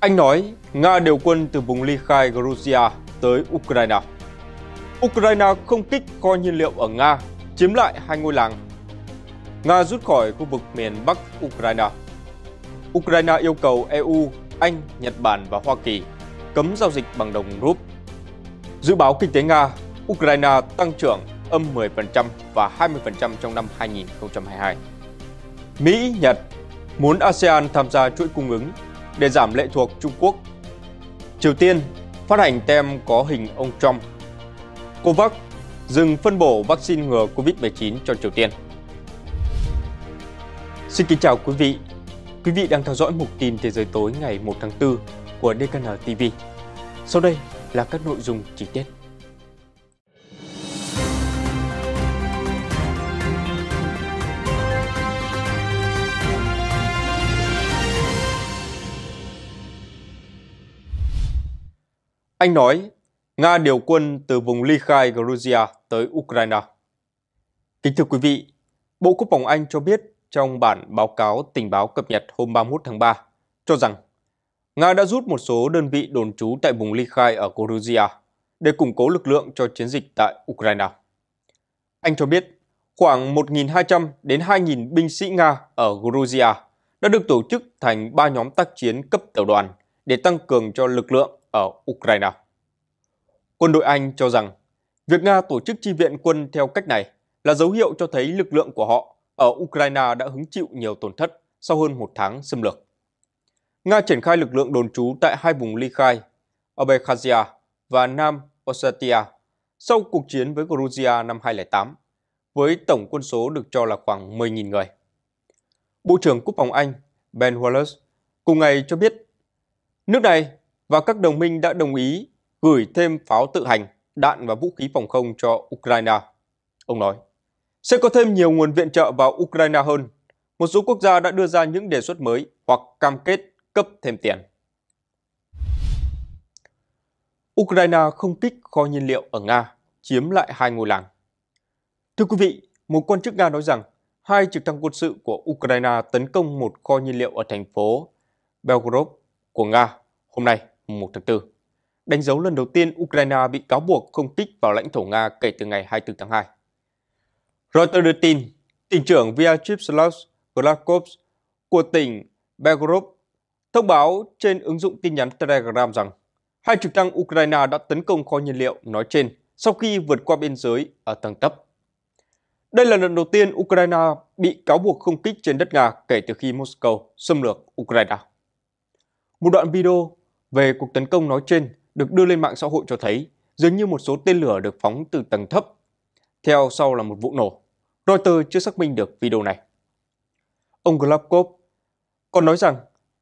Anh nói Nga điều quân từ vùng ly khai Georgia tới Ukraine. Ukraine không kích kho nhiên liệu ở Nga, chiếm lại hai ngôi làng. Nga rút khỏi khu vực miền Bắc Ukraine. Ukraine yêu cầu EU, Anh, Nhật Bản và Hoa Kỳ cấm giao dịch bằng đồng rúp. Dự báo kinh tế Nga, Ukraine tăng trưởng âm 10% và 20% trong năm 2022. Mỹ, Nhật muốn ASEAN tham gia chuỗi cung ứng để giảm lệ thuộc Trung Quốc. Triều Tiên phát hành tem có hình ông Trump. Covax dừng phân bổ vaccine ngừa Covid-19 cho Triều Tiên. Xin kính chào quý vị. Quý vị đang theo dõi mục tin thế giới tối ngày 1 tháng 4 của DKN TV. Sau đây là các nội dung chi tiết. Anh nói, Nga điều quân từ vùng ly khai Georgia tới Ukraine. Kính thưa quý vị, Bộ Quốc phòng Anh cho biết trong bản báo cáo tình báo cập nhật hôm 31 tháng 3 cho rằng Nga đã rút một số đơn vị đồn trú tại vùng ly khai ở Georgia để củng cố lực lượng cho chiến dịch tại Ukraine. Anh cho biết khoảng 1.200 đến 2.000 binh sĩ Nga ở Georgia đã được tổ chức thành 3 nhóm tác chiến cấp tiểu đoàn để tăng cường cho lực lượng ở Ukraine. Quân đội Anh cho rằng việc Nga tổ chức chi viện quân theo cách này là dấu hiệu cho thấy lực lượng của họ ở Ukraine đã hứng chịu nhiều tổn thất sau hơn một tháng xâm lược. Nga triển khai lực lượng đồn trú tại hai vùng ly khai, Abkhazia và Nam Ossetia sau cuộc chiến với Georgia năm 2008, với tổng quân số được cho là khoảng 10.000 người. Bộ trưởng Quốc phòng Anh Ben Wallace cùng ngày cho biết nước này và các đồng minh đã đồng ý gửi thêm pháo tự hành, đạn và vũ khí phòng không cho Ukraine. Ông nói, sẽ có thêm nhiều nguồn viện trợ vào Ukraine hơn. Một số quốc gia đã đưa ra những đề xuất mới hoặc cam kết cấp thêm tiền. Ukraine không kích kho nhiên liệu ở Nga, chiếm lại hai ngôi làng. Thưa quý vị, một quan chức Nga nói rằng hai trực thăng quân sự của Ukraine tấn công một kho nhiên liệu ở thành phố Belgorod của Nga hôm nay 1 tháng 4, đánh dấu lần đầu tiên Ukraine bị cáo buộc không kích vào lãnh thổ Nga kể từ ngày 24 tháng 2. Reuters đưa tin, tỉnh trưởng Vyacheslav Glakov của tỉnh Belgorod thông báo trên ứng dụng tin nhắn Telegram rằng hai trực thăng Ukraine đã tấn công kho nhiên liệu nói trên sau khi vượt qua biên giới ở tầng thấp. Đây là lần đầu tiên Ukraine bị cáo buộc không kích trên đất Nga kể từ khi Moscow xâm lược Ukraine. Một đoạn video về cuộc tấn công nói trên được đưa lên mạng xã hội cho thấy dường như một số tên lửa được phóng từ tầng thấp. Theo sau là một vụ nổ. Reuters chưa xác minh được video này. Ông Glabkov còn nói rằng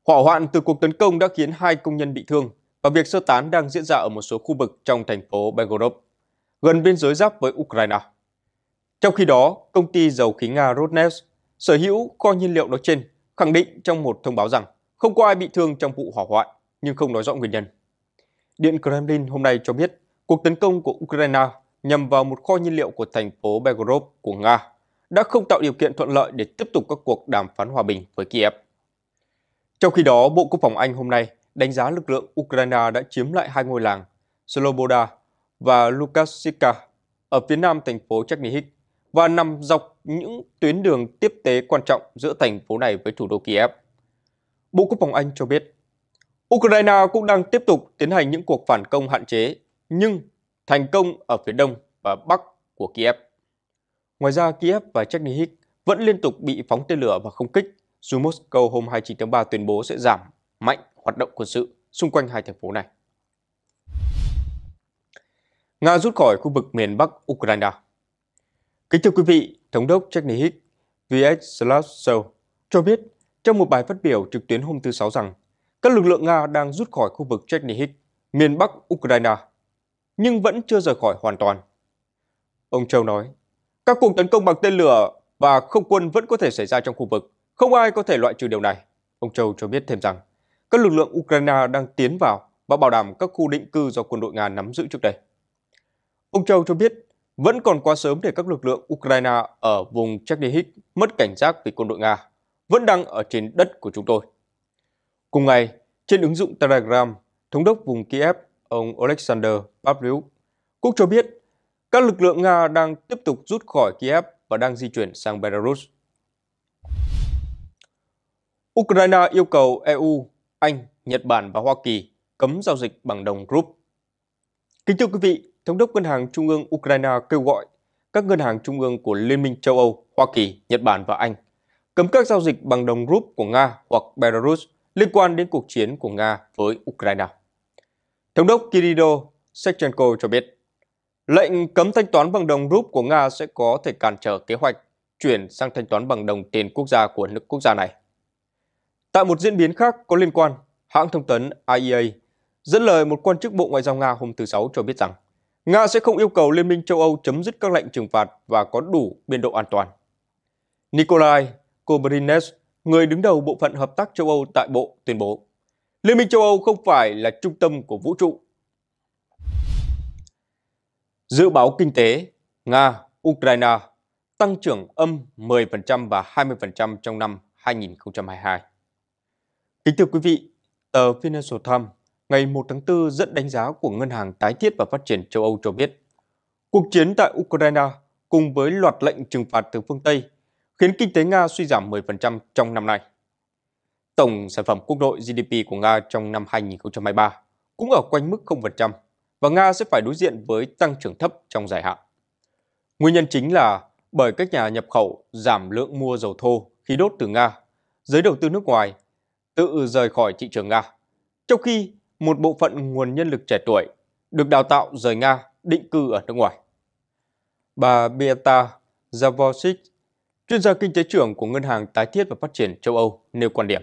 hỏa hoạn từ cuộc tấn công đã khiến hai công nhân bị thương và việc sơ tán đang diễn ra ở một số khu vực trong thành phố Belgorod, gần biên giới giáp với Ukraine. Trong khi đó, công ty dầu khí Nga Rosneft, sở hữu kho nhiên liệu nói trên, khẳng định trong một thông báo rằng không có ai bị thương trong vụ hỏa hoạn nhưng không nói rõ nguyên nhân. Điện Kremlin hôm nay cho biết cuộc tấn công của Ukraine nhằm vào một kho nhiên liệu của thành phố Belgorod của Nga đã không tạo điều kiện thuận lợi để tiếp tục các cuộc đàm phán hòa bình với Kiev. Trong khi đó, Bộ Quốc phòng Anh hôm nay đánh giá lực lượng Ukraine đã chiếm lại hai ngôi làng Sloboda và Lukasivka ở phía nam thành phố Chernihiv và nằm dọc những tuyến đường tiếp tế quan trọng giữa thành phố này với thủ đô Kiev. Bộ Quốc phòng Anh cho biết Ukraine cũng đang tiếp tục tiến hành những cuộc phản công hạn chế, nhưng thành công ở phía đông và bắc của Kiev. Ngoài ra, Kiev và Chernihiv vẫn liên tục bị phóng tên lửa và không kích, dù Moscow hôm 29 tháng 3 tuyên bố sẽ giảm mạnh hoạt động quân sự xung quanh hai thành phố này. Nga rút khỏi khu vực miền Bắc Ukraine Kính thưa quý vị, Thống đốc Chernihiv Vyacheslav Shel cho biết trong một bài phát biểu trực tuyến hôm thứ Sáu rằng các lực lượng Nga đang rút khỏi khu vực Chernihiv, miền Bắc Ukraine, nhưng vẫn chưa rời khỏi hoàn toàn. Ông Châu nói, các cuộc tấn công bằng tên lửa và không quân vẫn có thể xảy ra trong khu vực. Không ai có thể loại trừ điều này. Ông Châu cho biết thêm rằng, các lực lượng Ukraine đang tiến vào và bảo đảm các khu định cư do quân đội Nga nắm giữ trước đây. Ông Châu cho biết, vẫn còn quá sớm để các lực lượng Ukraine ở vùng Chernihiv mất cảnh giác vì quân đội Nga vẫn đang ở trên đất của chúng tôi. Cùng ngày, trên ứng dụng Telegram, Thống đốc vùng Kiev, ông Alexander Pavlyuk cũng cho biết các lực lượng Nga đang tiếp tục rút khỏi Kiev và đang di chuyển sang Belarus. Ukraine yêu cầu EU, Anh, Nhật Bản và Hoa Kỳ cấm giao dịch bằng đồng rúp. Kính thưa quý vị, Thống đốc Ngân hàng Trung ương Ukraine kêu gọi các ngân hàng trung ương của Liên minh châu Âu, Hoa Kỳ, Nhật Bản và Anh cấm các giao dịch bằng đồng rúp của Nga hoặc Belarus – liên quan đến cuộc chiến của Nga với Ukraine. Thống đốc Kirill Sechenko cho biết, lệnh cấm thanh toán bằng đồng rúp của Nga sẽ có thể cản trở kế hoạch chuyển sang thanh toán bằng đồng tiền quốc gia của nước quốc gia này. Tại một diễn biến khác có liên quan, hãng thông tấn IEA dẫn lời một quan chức Bộ Ngoại giao Nga hôm thứ Sáu cho biết rằng Nga sẽ không yêu cầu Liên minh châu Âu chấm dứt các lệnh trừng phạt và có đủ biên độ an toàn. Nikolai kobrinets người đứng đầu bộ phận hợp tác châu Âu tại Bộ tuyên bố. Liên minh châu Âu không phải là trung tâm của vũ trụ. Dự báo kinh tế Nga, Ukraine tăng trưởng âm 10% và 20% trong năm 2022. Kính thưa quý vị, tờ Financial Times ngày 1 tháng 4 dẫn đánh giá của Ngân hàng Tái thiết và Phát triển châu Âu cho biết, cuộc chiến tại Ukraine cùng với loạt lệnh trừng phạt từ phương Tây khiến kinh tế Nga suy giảm 10% trong năm nay. Tổng sản phẩm quốc nội GDP của Nga trong năm 2023 cũng ở quanh mức 0% và Nga sẽ phải đối diện với tăng trưởng thấp trong dài hạn. Nguyên nhân chính là bởi các nhà nhập khẩu giảm lượng mua dầu thô khí đốt từ Nga, giới đầu tư nước ngoài tự rời khỏi thị trường Nga, trong khi một bộ phận nguồn nhân lực trẻ tuổi được đào tạo rời Nga định cư ở nước ngoài. Bà Beata Zavosic Chuyên gia kinh tế trưởng của Ngân hàng Tái thiết và Phát triển châu Âu nêu quan điểm.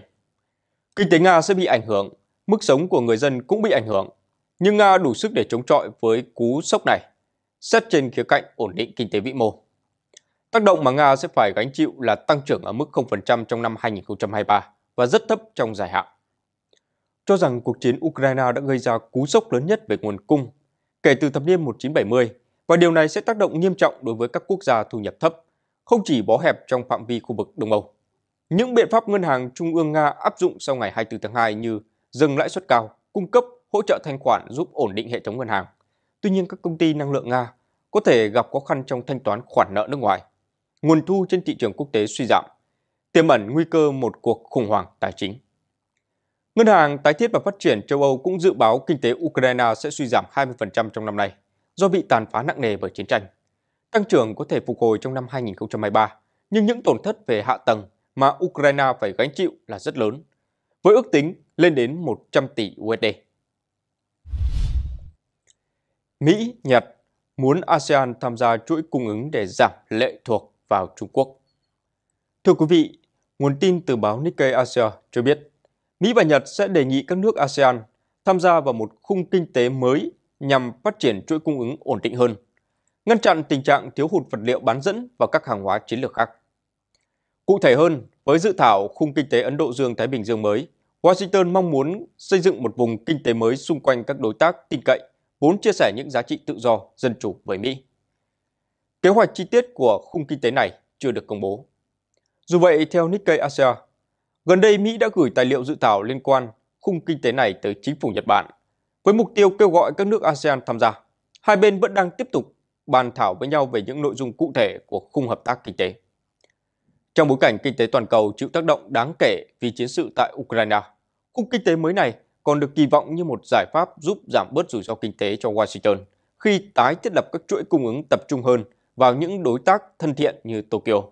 Kinh tế Nga sẽ bị ảnh hưởng, mức sống của người dân cũng bị ảnh hưởng, nhưng Nga đủ sức để chống chọi với cú sốc này, xét trên khía cạnh ổn định kinh tế vĩ mô. Tác động mà Nga sẽ phải gánh chịu là tăng trưởng ở mức 0% trong năm 2023 và rất thấp trong dài hạn. Cho rằng cuộc chiến Ukraine đã gây ra cú sốc lớn nhất về nguồn cung kể từ thập niên 1970 và điều này sẽ tác động nghiêm trọng đối với các quốc gia thu nhập thấp, không chỉ bó hẹp trong phạm vi khu vực Đông Âu. Những biện pháp ngân hàng trung ương Nga áp dụng sau ngày 24 tháng 2 như dừng lãi suất cao, cung cấp hỗ trợ thanh khoản giúp ổn định hệ thống ngân hàng. Tuy nhiên các công ty năng lượng Nga có thể gặp khó khăn trong thanh toán khoản nợ nước ngoài. Nguồn thu trên thị trường quốc tế suy giảm, tiềm ẩn nguy cơ một cuộc khủng hoảng tài chính. Ngân hàng Tái thiết và Phát triển châu Âu cũng dự báo kinh tế Ukraine sẽ suy giảm 20% trong năm nay do bị tàn phá nặng nề bởi chiến tranh. Tăng trưởng có thể phục hồi trong năm 2023, nhưng những tổn thất về hạ tầng mà Ukraine phải gánh chịu là rất lớn, với ước tính lên đến 100 tỷ USD. Mỹ, Nhật muốn ASEAN tham gia chuỗi cung ứng để giảm lệ thuộc vào Trung Quốc. Thưa quý vị, nguồn tin từ báo Nikkei Asia cho biết, Mỹ và Nhật sẽ đề nghị các nước ASEAN tham gia vào một khung kinh tế mới nhằm phát triển chuỗi cung ứng ổn định hơn ngăn chặn tình trạng thiếu hụt vật liệu bán dẫn và các hàng hóa chiến lược khác. Cụ thể hơn, với dự thảo khung kinh tế Ấn Độ Dương-Thái Bình Dương mới, Washington mong muốn xây dựng một vùng kinh tế mới xung quanh các đối tác tin cậy, vốn chia sẻ những giá trị tự do, dân chủ với Mỹ. Kế hoạch chi tiết của khung kinh tế này chưa được công bố. Dù vậy, theo Nikkei Asia, gần đây Mỹ đã gửi tài liệu dự thảo liên quan khung kinh tế này tới chính phủ Nhật Bản, với mục tiêu kêu gọi các nước ASEAN tham gia. Hai bên vẫn đang tiếp tục bàn thảo với nhau về những nội dung cụ thể của khung hợp tác kinh tế. Trong bối cảnh kinh tế toàn cầu chịu tác động đáng kể vì chiến sự tại Ukraine, khung kinh tế mới này còn được kỳ vọng như một giải pháp giúp giảm bớt rủi ro kinh tế cho Washington khi tái thiết lập các chuỗi cung ứng tập trung hơn vào những đối tác thân thiện như Tokyo.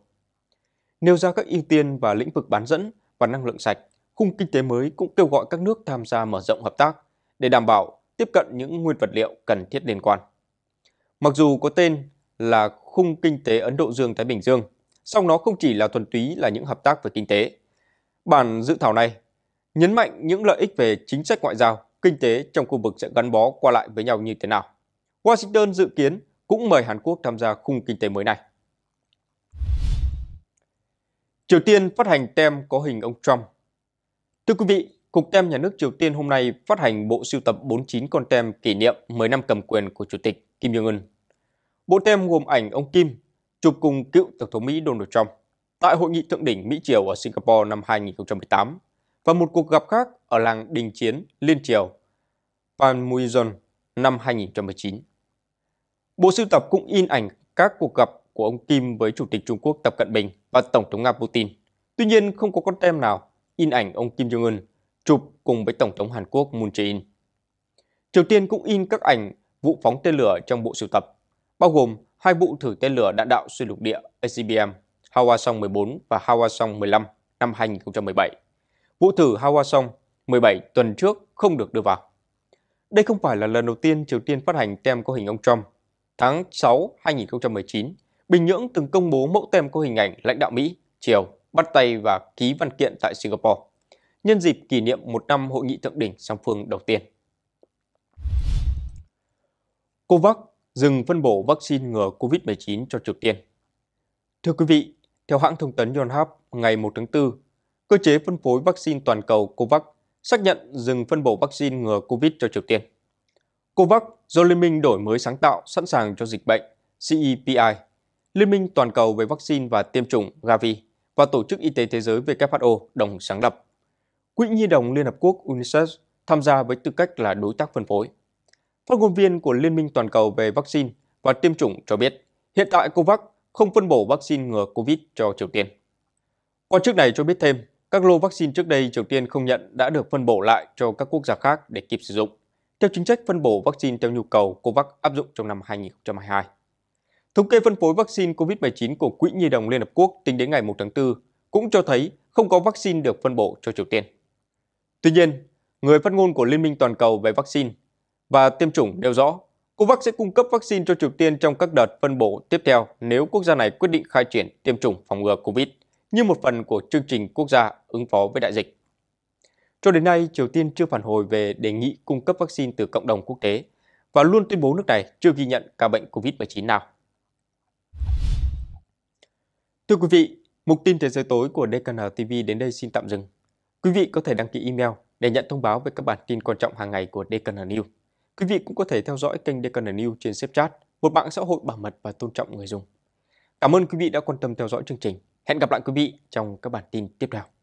Nêu ra các ưu tiên và lĩnh vực bán dẫn và năng lượng sạch, khung kinh tế mới cũng kêu gọi các nước tham gia mở rộng hợp tác để đảm bảo tiếp cận những nguyên vật liệu cần thiết liên quan. Mặc dù có tên là khung kinh tế Ấn Độ Dương Thái Bình Dương, song nó không chỉ là thuần túy là những hợp tác về kinh tế. Bản dự thảo này nhấn mạnh những lợi ích về chính sách ngoại giao, kinh tế trong khu vực sẽ gắn bó qua lại với nhau như thế nào. Washington dự kiến cũng mời Hàn Quốc tham gia khung kinh tế mới này. Triều Tiên phát hành tem có hình ông Trump. Thưa quý vị, Cục tem nhà nước Triều Tiên hôm nay phát hành bộ sưu tập 49 con tem kỷ niệm 10 năm cầm quyền của Chủ tịch Kim Jong-un. Bộ tem gồm ảnh ông Kim chụp cùng cựu Tổng thống Mỹ Donald Trump tại hội nghị thượng đỉnh Mỹ-Triều ở Singapore năm 2018 và một cuộc gặp khác ở làng Đình Chiến Liên Triều Panmunjom năm 2019. Bộ sưu tập cũng in ảnh các cuộc gặp của ông Kim với Chủ tịch Trung Quốc Tập Cận Bình và Tổng thống Nga Putin. Tuy nhiên, không có con tem nào in ảnh ông Kim Jong-un chụp cùng với Tổng thống Hàn Quốc Moon Jae-in. Triều Tiên cũng in các ảnh vụ phóng tên lửa trong bộ sưu tập, bao gồm hai vụ thử tên lửa đạn đạo xuyên lục địa ACBM Hwasong 14 và Hwasong 15 năm 2017. Vụ thử Hwasong 17 tuần trước không được đưa vào. Đây không phải là lần đầu tiên Triều Tiên phát hành tem có hình ông Trump. Tháng 6 2019, Bình Nhưỡng từng công bố mẫu tem có hình ảnh lãnh đạo Mỹ, Triều bắt tay và ký văn kiện tại Singapore nhân dịp kỷ niệm một năm hội nghị thượng đỉnh song phương đầu tiên. COVAX dừng phân bổ vaccine ngừa COVID-19 cho Triều Tiên. Thưa quý vị, theo hãng thông tấn Yonhap, ngày 1 tháng 4, cơ chế phân phối vaccine toàn cầu COVAX xác nhận dừng phân bổ vaccine ngừa COVID cho Triều Tiên. COVAX do Liên minh Đổi mới sáng tạo sẵn sàng cho dịch bệnh CEPI, Liên minh toàn cầu về vaccine và tiêm chủng Gavi và Tổ chức Y tế Thế giới WHO đồng sáng lập. Quỹ Nhi đồng Liên Hợp Quốc UNICEF tham gia với tư cách là đối tác phân phối. Phát ngôn viên của Liên minh Toàn cầu về vaccine và tiêm chủng cho biết, hiện tại COVAX không phân bổ vaccine ngừa COVID cho Triều Tiên. Quan chức này cho biết thêm, các lô vaccine trước đây Triều Tiên không nhận đã được phân bổ lại cho các quốc gia khác để kịp sử dụng, theo chính sách phân bổ vaccine theo nhu cầu COVAX áp dụng trong năm 2022. Thống kê phân phối vaccine COVID-19 của Quỹ Nhi đồng Liên Hợp Quốc tính đến ngày 1 tháng 4 cũng cho thấy không có vaccine được phân bổ cho Triều Tiên. Tuy nhiên, người phát ngôn của Liên minh Toàn cầu về vaccine và tiêm chủng nêu rõ. Covax sẽ cung cấp vaccine cho Triều Tiên trong các đợt phân bổ tiếp theo nếu quốc gia này quyết định khai triển tiêm chủng phòng ngừa COVID như một phần của chương trình quốc gia ứng phó với đại dịch. Cho đến nay, Triều Tiên chưa phản hồi về đề nghị cung cấp vaccine từ cộng đồng quốc tế và luôn tuyên bố nước này chưa ghi nhận ca bệnh COVID-19 nào. Thưa quý vị, mục tin thế giới tối của DKN TV đến đây xin tạm dừng. Quý vị có thể đăng ký email để nhận thông báo về các bản tin quan trọng hàng ngày của DKN News. Quý vị cũng có thể theo dõi kênh Decan News trên Snapchat, một mạng xã hội bảo mật và tôn trọng người dùng. Cảm ơn quý vị đã quan tâm theo dõi chương trình. Hẹn gặp lại quý vị trong các bản tin tiếp theo.